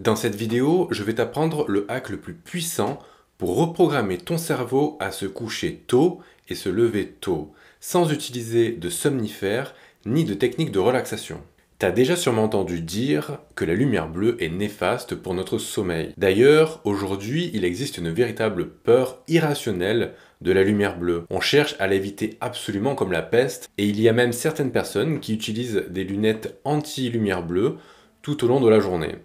Dans cette vidéo, je vais t'apprendre le hack le plus puissant pour reprogrammer ton cerveau à se coucher tôt et se lever tôt, sans utiliser de somnifères ni de techniques de relaxation. T'as déjà sûrement entendu dire que la lumière bleue est néfaste pour notre sommeil. D'ailleurs, aujourd'hui, il existe une véritable peur irrationnelle de la lumière bleue. On cherche à l'éviter absolument comme la peste, et il y a même certaines personnes qui utilisent des lunettes anti-lumière bleue tout au long de la journée.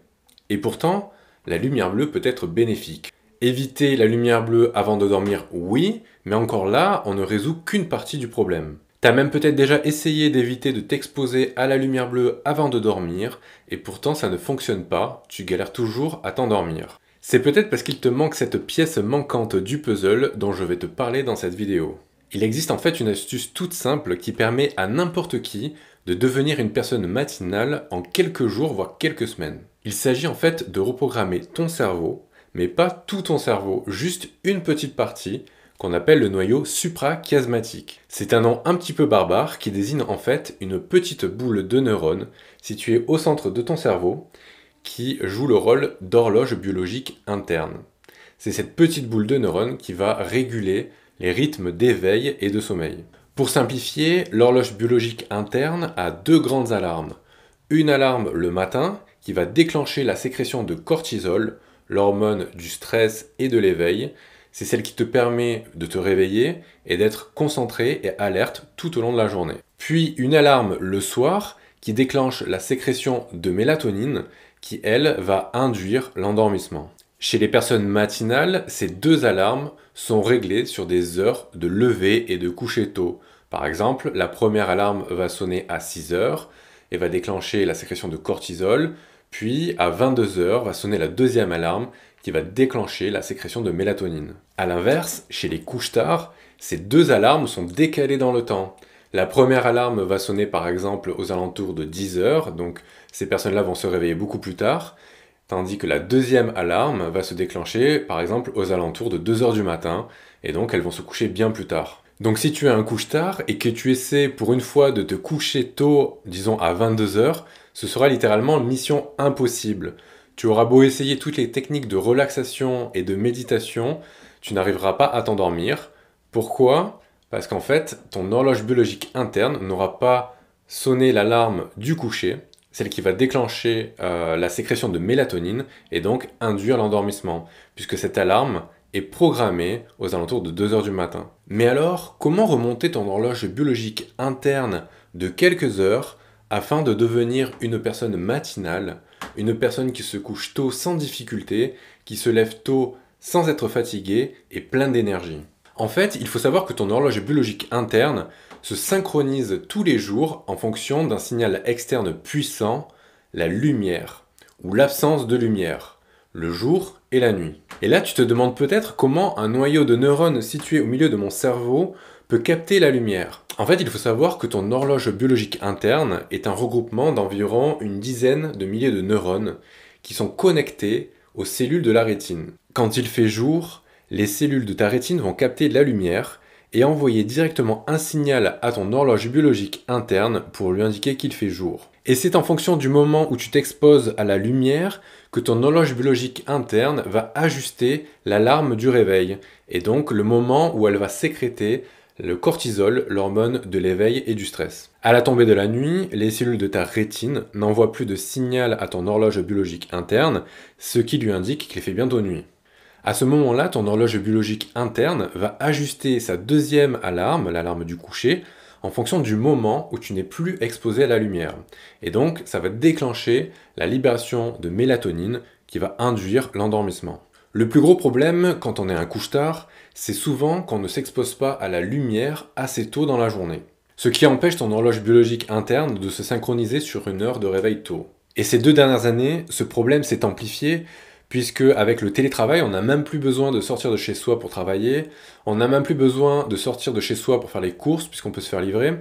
Et pourtant, la lumière bleue peut être bénéfique. Éviter la lumière bleue avant de dormir, oui, mais encore là, on ne résout qu'une partie du problème. T'as même peut-être déjà essayé d'éviter de t'exposer à la lumière bleue avant de dormir, et pourtant ça ne fonctionne pas, tu galères toujours à t'endormir. C'est peut-être parce qu'il te manque cette pièce manquante du puzzle dont je vais te parler dans cette vidéo. Il existe en fait une astuce toute simple qui permet à n'importe qui de devenir une personne matinale en quelques jours, voire quelques semaines. Il s'agit en fait de reprogrammer ton cerveau, mais pas tout ton cerveau, juste une petite partie qu'on appelle le noyau suprachiasmatique. C'est un nom un petit peu barbare qui désigne en fait une petite boule de neurones située au centre de ton cerveau qui joue le rôle d'horloge biologique interne. C'est cette petite boule de neurones qui va réguler les rythmes d'éveil et de sommeil. Pour simplifier, l'horloge biologique interne a deux grandes alarmes. Une alarme le matin qui va déclencher la sécrétion de cortisol, l'hormone du stress et de l'éveil. C'est celle qui te permet de te réveiller et d'être concentré et alerte tout au long de la journée. Puis une alarme le soir qui déclenche la sécrétion de mélatonine qui, elle, va induire l'endormissement. Chez les personnes matinales, ces deux alarmes sont réglées sur des heures de lever et de coucher tôt. Par exemple, la première alarme va sonner à 6 heures et va déclencher la sécrétion de cortisol, puis à 22 heures va sonner la deuxième alarme qui va déclencher la sécrétion de mélatonine. A l'inverse, chez les couches tard, ces deux alarmes sont décalées dans le temps. La première alarme va sonner par exemple aux alentours de 10 heures, donc ces personnes-là vont se réveiller beaucoup plus tard, tandis que la deuxième alarme va se déclencher par exemple aux alentours de 2h du matin, et donc elles vont se coucher bien plus tard. Donc si tu es un couche-tard et que tu essaies pour une fois de te coucher tôt, disons à 22h, ce sera littéralement mission impossible. Tu auras beau essayer toutes les techniques de relaxation et de méditation, tu n'arriveras pas à t'endormir. Pourquoi Parce qu'en fait, ton horloge biologique interne n'aura pas sonné l'alarme du coucher, celle qui va déclencher euh, la sécrétion de mélatonine et donc induire l'endormissement, puisque cette alarme est programmée aux alentours de 2h du matin. Mais alors, comment remonter ton horloge biologique interne de quelques heures afin de devenir une personne matinale, une personne qui se couche tôt sans difficulté, qui se lève tôt sans être fatiguée et plein d'énergie. En fait, il faut savoir que ton horloge biologique interne se synchronisent tous les jours en fonction d'un signal externe puissant, la lumière, ou l'absence de lumière, le jour et la nuit. Et là, tu te demandes peut-être comment un noyau de neurones situé au milieu de mon cerveau peut capter la lumière. En fait, il faut savoir que ton horloge biologique interne est un regroupement d'environ une dizaine de milliers de neurones qui sont connectés aux cellules de la rétine. Quand il fait jour, les cellules de ta rétine vont capter la lumière et envoyer directement un signal à ton horloge biologique interne pour lui indiquer qu'il fait jour. Et c'est en fonction du moment où tu t'exposes à la lumière que ton horloge biologique interne va ajuster l'alarme du réveil, et donc le moment où elle va sécréter le cortisol, l'hormone de l'éveil et du stress. À la tombée de la nuit, les cellules de ta rétine n'envoient plus de signal à ton horloge biologique interne, ce qui lui indique qu'il fait bientôt nuit. À ce moment-là, ton horloge biologique interne va ajuster sa deuxième alarme, l'alarme du coucher, en fonction du moment où tu n'es plus exposé à la lumière. Et donc, ça va déclencher la libération de mélatonine qui va induire l'endormissement. Le plus gros problème quand on est un couche-tard, c'est souvent qu'on ne s'expose pas à la lumière assez tôt dans la journée. Ce qui empêche ton horloge biologique interne de se synchroniser sur une heure de réveil tôt. Et ces deux dernières années, ce problème s'est amplifié puisque avec le télétravail, on n'a même plus besoin de sortir de chez soi pour travailler, on n'a même plus besoin de sortir de chez soi pour faire les courses, puisqu'on peut se faire livrer,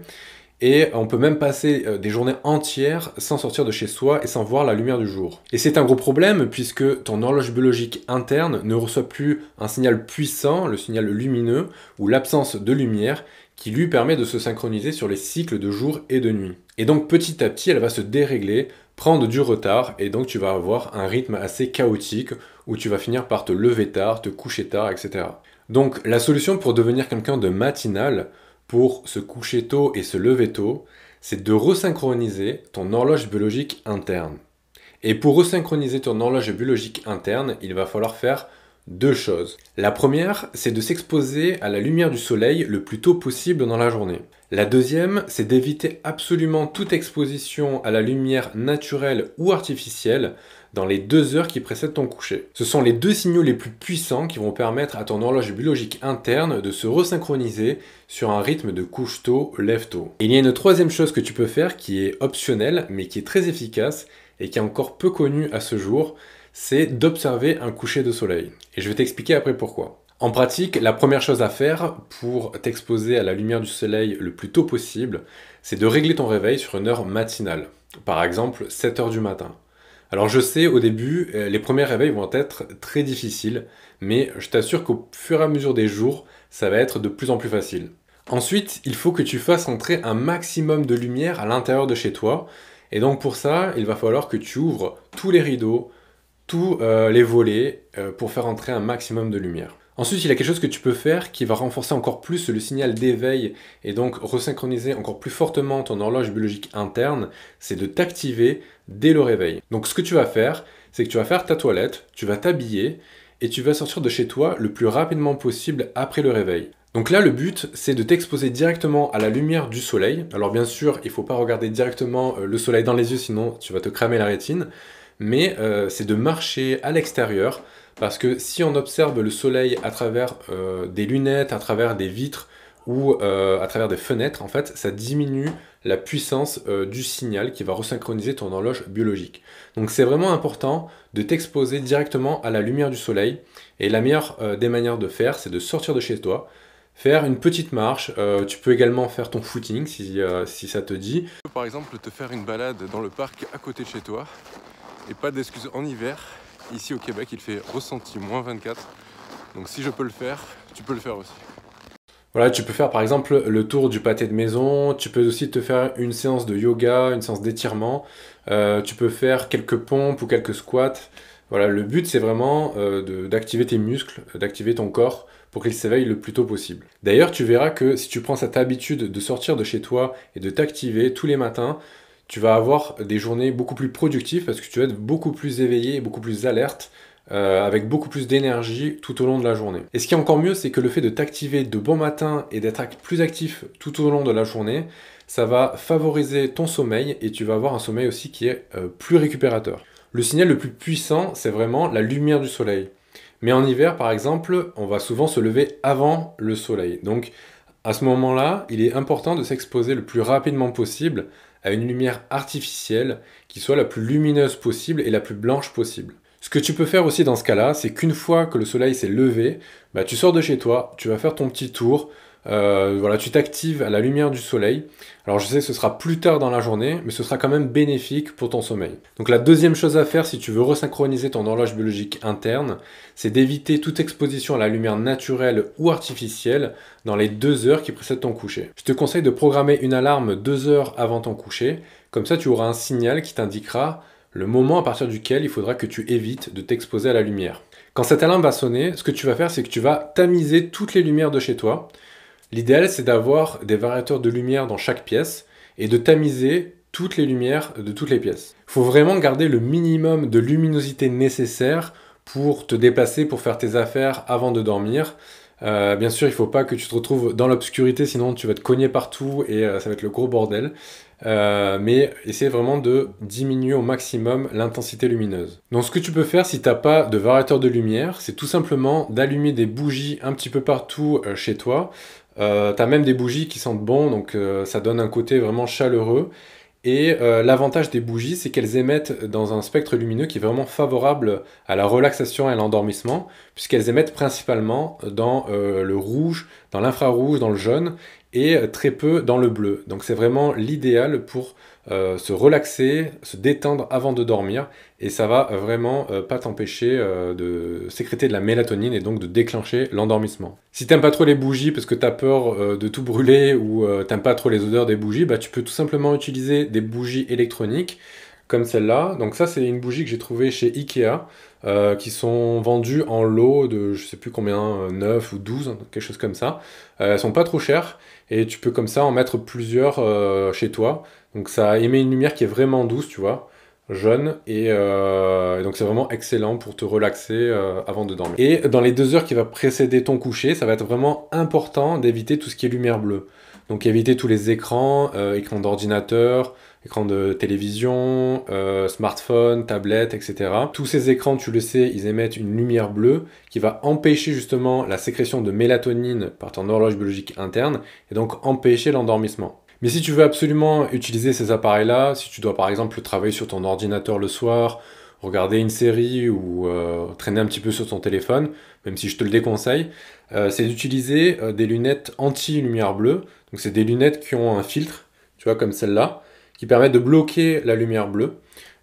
et on peut même passer euh, des journées entières sans sortir de chez soi et sans voir la lumière du jour. Et c'est un gros problème, puisque ton horloge biologique interne ne reçoit plus un signal puissant, le signal lumineux, ou l'absence de lumière, qui lui permet de se synchroniser sur les cycles de jour et de nuit. Et donc petit à petit, elle va se dérégler, prendre du retard, et donc tu vas avoir un rythme assez chaotique où tu vas finir par te lever tard, te coucher tard, etc. Donc la solution pour devenir quelqu'un de matinal, pour se coucher tôt et se lever tôt, c'est de resynchroniser ton horloge biologique interne. Et pour resynchroniser ton horloge biologique interne, il va falloir faire deux choses. La première, c'est de s'exposer à la lumière du soleil le plus tôt possible dans la journée. La deuxième, c'est d'éviter absolument toute exposition à la lumière naturelle ou artificielle dans les deux heures qui précèdent ton coucher. Ce sont les deux signaux les plus puissants qui vont permettre à ton horloge biologique interne de se resynchroniser sur un rythme de couche tôt, lève tôt. il y a une troisième chose que tu peux faire qui est optionnelle mais qui est très efficace et qui est encore peu connue à ce jour, c'est d'observer un coucher de soleil. Et je vais t'expliquer après pourquoi. En pratique, la première chose à faire pour t'exposer à la lumière du soleil le plus tôt possible, c'est de régler ton réveil sur une heure matinale, par exemple 7 heures du matin. Alors je sais, au début, euh, les premiers réveils vont être très difficiles, mais je t'assure qu'au fur et à mesure des jours, ça va être de plus en plus facile. Ensuite, il faut que tu fasses entrer un maximum de lumière à l'intérieur de chez toi, et donc pour ça, il va falloir que tu ouvres tous les rideaux, tous euh, les volets euh, pour faire entrer un maximum de lumière. Ensuite, il y a quelque chose que tu peux faire qui va renforcer encore plus le signal d'éveil et donc resynchroniser encore plus fortement ton horloge biologique interne, c'est de t'activer dès le réveil. Donc ce que tu vas faire, c'est que tu vas faire ta toilette, tu vas t'habiller et tu vas sortir de chez toi le plus rapidement possible après le réveil. Donc là, le but, c'est de t'exposer directement à la lumière du soleil. Alors bien sûr, il ne faut pas regarder directement euh, le soleil dans les yeux, sinon tu vas te cramer la rétine mais euh, c'est de marcher à l'extérieur, parce que si on observe le soleil à travers euh, des lunettes, à travers des vitres ou euh, à travers des fenêtres, en fait, ça diminue la puissance du signal qui va resynchroniser ton horloge biologique. Donc c'est vraiment important de t'exposer directement à la lumière du soleil, et la meilleure des manières de faire, c'est de sortir de chez toi, faire une petite marche. tu peux également faire ton footing si, si ça te dit. Par exemple, te faire une balade dans le parc à côté de chez toi et pas d'excuses en hiver. Ici au Québec, il fait ressenti moins 24. Donc si je peux le faire, tu peux le faire aussi. Voilà, tu peux faire par exemple le tour du pâté de maison, tu peux aussi te faire une séance de yoga, une séance d'étirement, euh, tu peux faire quelques pompes ou quelques squats. Voilà, le but c'est vraiment euh, d'activer tes muscles, d'activer ton corps pour qu'il s'éveille le plus tôt possible. D'ailleurs, tu verras que si tu prends cette habitude de sortir de chez toi et de t'activer tous les matins, tu vas avoir des journées beaucoup plus productives parce que tu vas être beaucoup plus éveillé beaucoup plus alerte. Euh, avec beaucoup plus d'énergie tout au long de la journée. Et ce qui est encore mieux, c'est que le fait de t'activer de bon matin et d'être plus actif tout au long de la journée, ça va favoriser ton sommeil et tu vas avoir un sommeil aussi qui est euh, plus récupérateur. Le signal le plus puissant, c'est vraiment la lumière du soleil. Mais en hiver, par exemple, on va souvent se lever avant le soleil. Donc à ce moment-là, il est important de s'exposer le plus rapidement possible à une lumière artificielle qui soit la plus lumineuse possible et la plus blanche possible. Ce que tu peux faire aussi dans ce cas-là, c'est qu'une fois que le soleil s'est levé, bah, tu sors de chez toi, tu vas faire ton petit tour, euh, voilà, tu t'actives à la lumière du soleil. Alors je sais que ce sera plus tard dans la journée, mais ce sera quand même bénéfique pour ton sommeil. Donc la deuxième chose à faire si tu veux resynchroniser ton horloge biologique interne, c'est d'éviter toute exposition à la lumière naturelle ou artificielle dans les deux heures qui précèdent ton coucher. Je te conseille de programmer une alarme deux heures avant ton coucher, comme ça tu auras un signal qui t'indiquera le moment à partir duquel il faudra que tu évites de t'exposer à la lumière. Quand cette alarme va sonner, ce que tu vas faire, c'est que tu vas tamiser toutes les lumières de chez toi. L'idéal, c'est d'avoir des variateurs de lumière dans chaque pièce et de tamiser toutes les lumières de toutes les pièces. Il faut vraiment garder le minimum de luminosité nécessaire pour te déplacer, pour faire tes affaires avant de dormir. Euh, bien sûr, il ne faut pas que tu te retrouves dans l'obscurité, sinon tu vas te cogner partout et euh, ça va être le gros bordel. Euh, mais essaie vraiment de diminuer au maximum l'intensité lumineuse. Donc ce que tu peux faire si tu n'as pas de variateur de lumière, c'est tout simplement d'allumer des bougies un petit peu partout chez toi. Euh, tu as même des bougies qui sentent bon, donc euh, ça donne un côté vraiment chaleureux. Et euh, l'avantage des bougies, c'est qu'elles émettent dans un spectre lumineux qui est vraiment favorable à la relaxation et à l'endormissement, puisqu'elles émettent principalement dans le rouge, dans l'infrarouge, dans le jaune, et très peu dans le bleu. Donc c'est vraiment l'idéal pour euh, se relaxer, se détendre avant de dormir, et ça va euh, vraiment euh, pas t'empêcher de sécréter de la mélatonine et donc de déclencher l'endormissement. Si t'aimes pas trop les bougies parce que t'as peur de tout brûler ou t'aimes pas trop les odeurs des bougies, bah tu peux tout simplement utiliser des bougies électroniques comme celle-là. Donc ça, c'est une bougie que j'ai trouvée chez Ikea, euh, qui sont vendues en lot de je sais plus combien, 9 euh, ou 12, quelque chose comme ça. Euh, elles sont pas trop chères, et tu peux comme ça en mettre plusieurs euh, chez toi. Donc ça émet une lumière qui est vraiment douce, tu vois jaune et donc c'est vraiment excellent pour te relaxer avant de dormir. Et dans les deux heures qui va précéder ton coucher, ça va être vraiment important d'éviter tout ce qui est lumière bleue. Donc éviter tous les écrans, écrans d'ordinateur, écran de télévision, euh, smartphone, tablette, etc. Tous ces écrans, tu le sais, ils émettent une lumière bleue qui va empêcher justement la sécrétion de mélatonine par ton horloge biologique interne et donc empêcher l'endormissement. Mais si tu veux absolument utiliser ces appareils-là, si tu dois par exemple travailler sur ton ordinateur le soir, regarder une série ou euh, traîner un petit peu sur ton téléphone, même si je te le déconseille, euh, c'est d'utiliser des lunettes anti-lumière bleue. Donc c'est des lunettes qui ont un filtre, tu vois, comme celle-là, qui permet de bloquer la lumière bleue.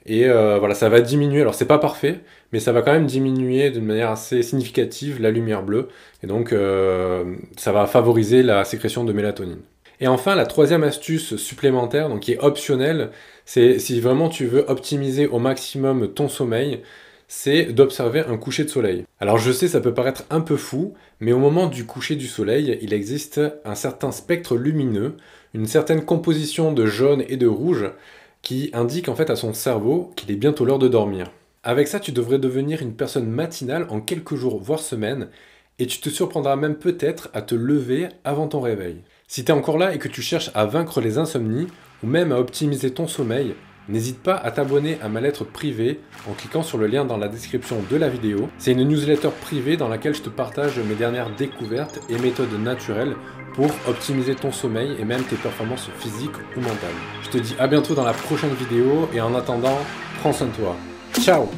Et euh, voilà, ça va diminuer. Alors, c'est pas parfait, mais ça va quand même diminuer d'une manière assez significative la lumière bleue. Et donc, euh, ça va favoriser la sécrétion de mélatonine. Et enfin, la troisième astuce supplémentaire, donc qui est optionnelle, c'est si vraiment tu veux optimiser au maximum ton sommeil, c'est d'observer un coucher de soleil. Alors je sais, ça peut paraître un peu fou, mais au moment du coucher du soleil, il existe un certain spectre lumineux une certaine composition de jaune et de rouge qui indique en fait à son cerveau qu'il est bientôt l'heure de dormir. Avec ça, tu devrais devenir une personne matinale en quelques jours, voire semaines, et tu te surprendras même peut-être à te lever avant ton réveil. Si tu es encore là et que tu cherches à vaincre les insomnies, ou même à optimiser ton sommeil, N'hésite pas à t'abonner à ma lettre privée en cliquant sur le lien dans la description de la vidéo. C'est une newsletter privée dans laquelle je te partage mes dernières découvertes et méthodes naturelles pour optimiser ton sommeil et même tes performances physiques ou mentales. Je te dis à bientôt dans la prochaine vidéo et en attendant, prends soin de toi. Ciao